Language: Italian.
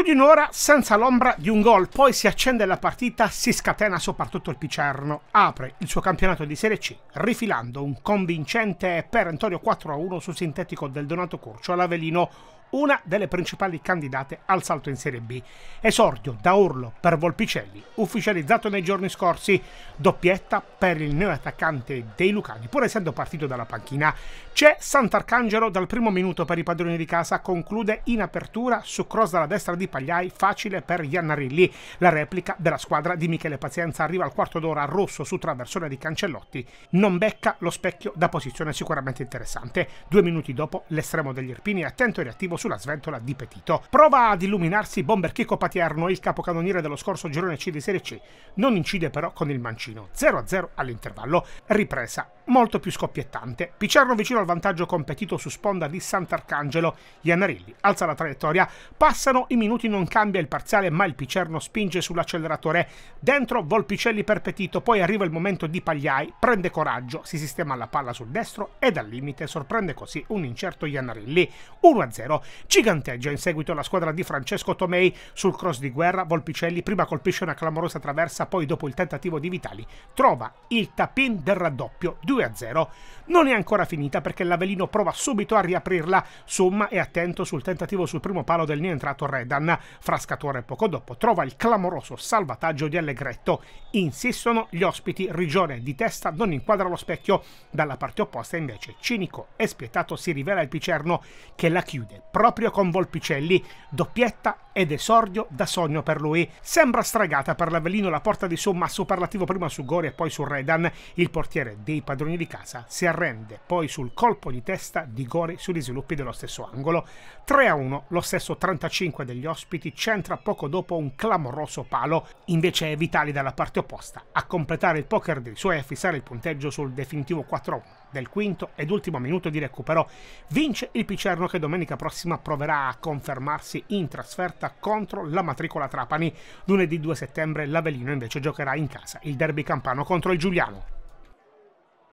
Più di un'ora senza l'ombra di un gol, poi si accende la partita, si scatena soprattutto il Picerno, apre il suo campionato di Serie C, rifilando un convincente e perentorio 4-1 sul sintetico del Donato Curcio all'Avelino una delle principali candidate al salto in Serie B. Esordio da urlo per Volpicelli, ufficializzato nei giorni scorsi, doppietta per il neoattaccante dei Lucani, pur essendo partito dalla panchina. C'è Sant'Arcangelo dal primo minuto per i padroni di casa, conclude in apertura su cross dalla destra di Pagliai, facile per Iannarilli. La replica della squadra di Michele Pazienza arriva al quarto d'ora rosso su traversone di Cancellotti. Non becca lo specchio da posizione sicuramente interessante. Due minuti dopo l'estremo degli Irpini è attento e reattivo sulla sventola di Petito. Prova ad illuminarsi Bomber Chico Patierno, il capocannoniere dello scorso girone C di Serie C. Non incide però con il mancino. 0-0 all'intervallo. Ripresa molto più scoppiettante. Picerno vicino al vantaggio competito su sponda di Sant'Arcangelo. Iannarilli alza la traiettoria, passano i minuti, non cambia il parziale, ma il Picerno spinge sull'acceleratore. Dentro Volpicelli per Petito, poi arriva il momento di Pagliai, prende coraggio, si sistema la palla sul destro e dal limite sorprende così un incerto Iannarilli. 1-0, giganteggia in seguito la squadra di Francesco Tomei sul cross di guerra. Volpicelli prima colpisce una clamorosa traversa, poi dopo il tentativo di Vitali trova il tapin del raddoppio. 2 2-0. Non è ancora finita perché l'Avelino prova subito a riaprirla, Somma è attento sul tentativo sul primo palo del neoentrato Redan. Frascatore poco dopo trova il clamoroso salvataggio di Allegretto. Insistono gli ospiti, Rigione di testa non inquadra lo specchio, dalla parte opposta invece cinico e spietato si rivela il Picerno che la chiude proprio con Volpicelli, doppietta ed esordio da sogno per lui. Sembra stregata per l'Avelino la porta di somma superlativo prima su Gori e poi su Redan, il portiere dei padroni padroni di casa. Si arrende poi sul colpo di testa di Gori sugli sviluppi dello stesso angolo. 3 a 1, lo stesso 35 degli ospiti centra poco dopo un clamoroso palo, invece è Vitali dalla parte opposta a completare il poker dei suoi e a fissare il punteggio sul definitivo 4 a 1 del quinto ed ultimo minuto di recupero. Vince il Picerno che domenica prossima proverà a confermarsi in trasferta contro la matricola Trapani. Lunedì 2 settembre l'Avelino invece giocherà in casa il derby campano contro il Giuliano.